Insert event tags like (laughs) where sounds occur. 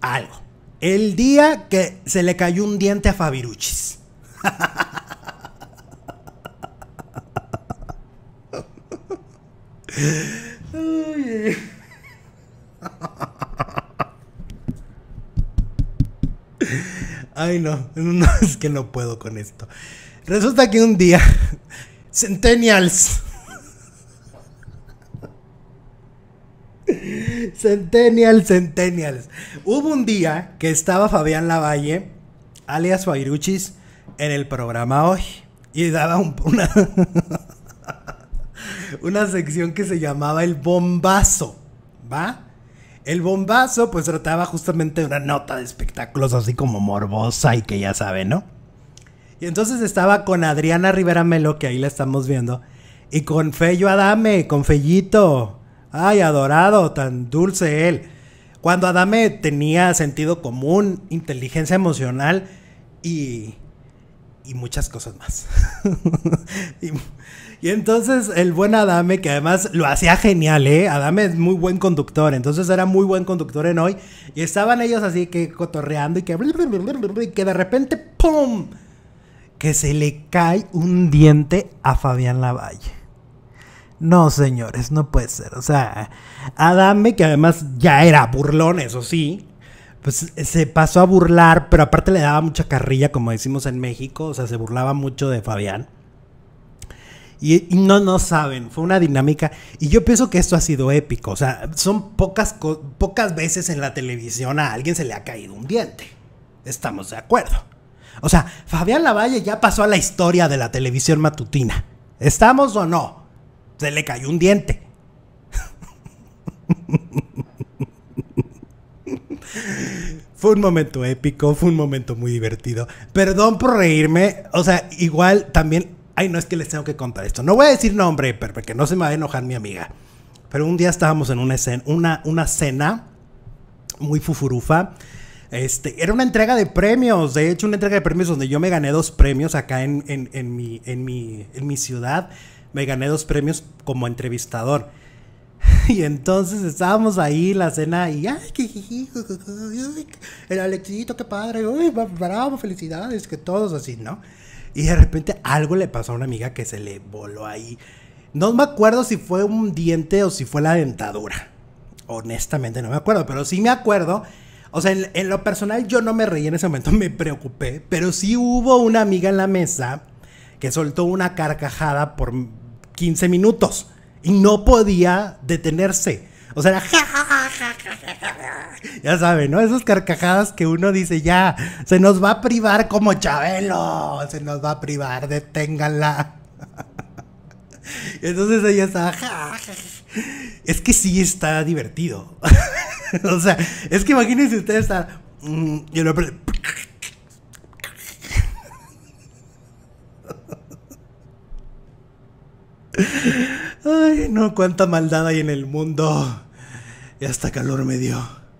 Algo. El día que se le cayó un diente a Fabiruchis. Ay, no, (laughs) es que no puedo con esto. Resulta que un día, (laughs) Centennials. Centennial, Centennials. Hubo un día que estaba Fabián Lavalle, alias Fairuchis, en el programa hoy. Y daba un, una, (laughs) una sección que se llamaba El Bombazo. ¿Va? El bombazo pues trataba justamente de una nota de espectáculos así como morbosa y que ya sabe, ¿no? Y entonces estaba con Adriana Rivera Melo, que ahí la estamos viendo, y con Fello Adame, con Fellito, Ay, adorado, tan dulce él. Cuando Adame tenía sentido común, inteligencia emocional y, muchas cosas más. (laughs) y, entonces el buen Adame, que además lo hacía genial, ¿eh? Adame es muy buen conductor, entonces era muy buen conductor en hoy. Y estaban ellos así que cotorreando y que, y que de repente, ¡pum! Que se le cae un diente a Fabián Lavalle. No, señores, no puede ser. O sea, Adame, que además ya era burlón, eso sí, pues eh, se pasó a burlar, pero aparte le daba mucha carrilla, como decimos en México, o sea, se burlaba mucho de Fabián. Y, no, no saben, fue una dinámica. Y yo pienso que esto ha sido épico. O sea, son pocas, pocas veces en la televisión a alguien se le ha caído un diente. Estamos de acuerdo. O sea, Fabián Lavalle ya pasó a la historia de la televisión matutina. ¿Estamos o no? Se le cayó un diente. Fue un momento épico, fue un momento muy divertido. Perdón por reírme. O sea, igual también. Ay, no es que les tengo que contar esto. No voy a decir nombre, pero porque no se me va a enojar mi amiga. Pero un día estábamos en una, escena, una, cena muy fufurufa. Este, era una entrega de premios. De hecho, una entrega de premios donde yo me gané dos premios acá en, en, en, en mi ciudad me gané dos premios como entrevistador. (laughs) Y entonces estábamos ahí la cena y ay, el Alexito, qué padre, uy, bravo, felicidades, que todos así, ¿no? Y de repente algo le pasó a una amiga que se le voló ahí. No me acuerdo si fue un diente o si fue la dentadura. Honestamente no me acuerdo, pero sí me acuerdo. O sea, en, en lo personal yo no me reí en ese momento, (laughs) me preocupé, pero sí hubo una amiga en la mesa que soltó una carcajada por 15 minutos y no podía detenerse. O sea, ya saben, ¿no? Esas carcajadas que uno dice, ya, se nos va a privar como Chabelo, se nos va a privar, deténganla. (laughs) Entonces ella estaba, es que sí está divertido. (laughs) o sea, es que imagínense ustedes estar, mm, el lo Ay, no, cuánta maldad hay en el mundo. Y hasta calor me dio.